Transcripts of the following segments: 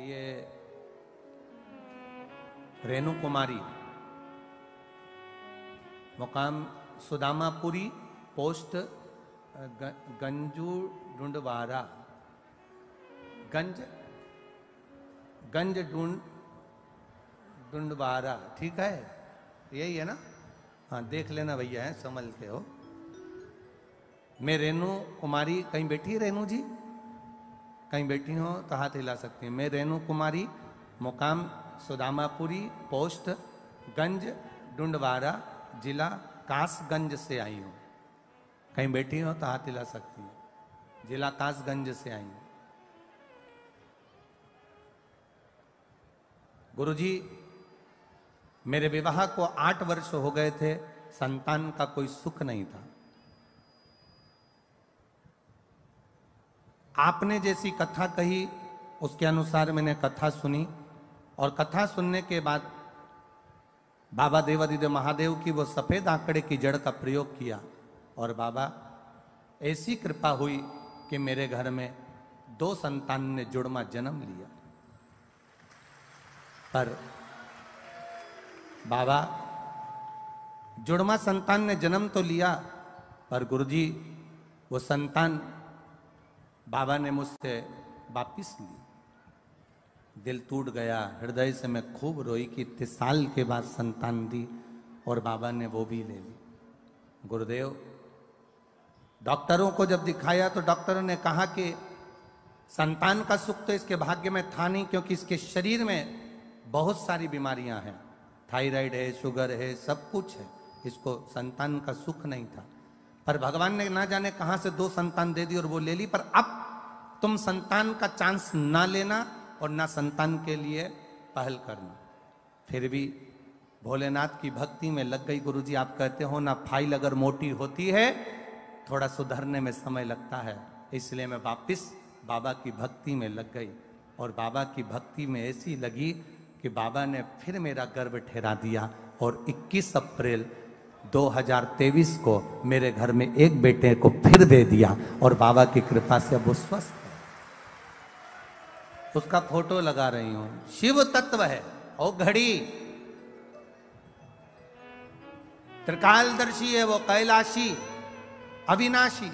ये रेणु कुमारी मुकाम सुदामापुरी पोस्ट गंजू डुंडवारा गंज गंज डुंड डुंडवारा ठीक है यही है ना हाँ देख लेना भैया है के हो मैं रेणु कुमारी कहीं बैठी है रेणु जी कहीं बैठी हो तो हाथ हिला सकती हैं मैं रेणु कुमारी मुकाम सुदामापुरी पोस्ट गंज डुंडवारा जिला कासगंज से आई हूँ कहीं बैठी हो तो हाथ हिला सकती हैं जिला कासगंज से आई हूँ गुरु जी मेरे विवाह को आठ वर्ष हो गए थे संतान का कोई सुख नहीं था आपने जैसी कथा कही उसके अनुसार मैंने कथा सुनी और कथा सुनने के बाद बाबा देवादिदेव महादेव की वो सफ़ेद आंकड़े की जड़ का प्रयोग किया और बाबा ऐसी कृपा हुई कि मेरे घर में दो संतान ने जुड़मा जन्म लिया पर बाबा जुड़मा संतान ने जन्म तो लिया पर गुरुजी वो संतान बाबा ने मुझसे वापिस ली दिल टूट गया हृदय से मैं खूब रोई कि इतने साल के बाद संतान दी और बाबा ने वो भी ले ली गुरुदेव डॉक्टरों को जब दिखाया तो डॉक्टरों ने कहा कि संतान का सुख तो इसके भाग्य में था नहीं क्योंकि इसके शरीर में बहुत सारी बीमारियां हैं थायराइड है शुगर है सब कुछ है इसको संतान का सुख नहीं था पर भगवान ने ना जाने कहां से दो संतान दे दी और वो ले ली पर अब तुम संतान का चांस ना लेना और ना संतान के लिए पहल करना फिर भी भोलेनाथ की भक्ति में लग गई गुरुजी आप कहते हो ना फाइल अगर मोटी होती है थोड़ा सुधरने में समय लगता है इसलिए मैं वापिस बाबा की भक्ति में लग गई और बाबा की भक्ति में ऐसी लगी कि बाबा ने फिर मेरा गर्व ठहरा दिया और 21 अप्रैल 2023 को मेरे घर में एक बेटे को फिर दे दिया और बाबा की कृपा से वो स्वस्थ है उसका फोटो लगा रही हूं शिव तत्व है ओ घड़ी त्रिकालदर्शी है वो कैलाशी अविनाशी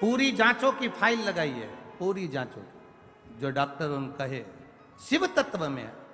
पूरी जांचों की फाइल लगाई है पूरी जांचों जो डॉक्टर उन कहे शिव तत्व में है